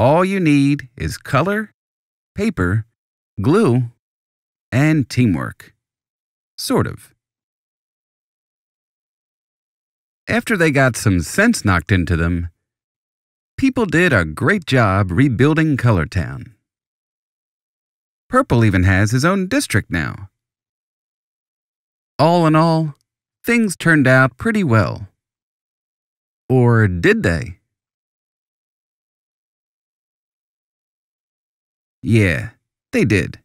All you need is color, paper, glue, and teamwork. Sort of. After they got some sense knocked into them, people did a great job rebuilding Color Town. Purple even has his own district now. All in all, things turned out pretty well. Or did they? Yeah, they did.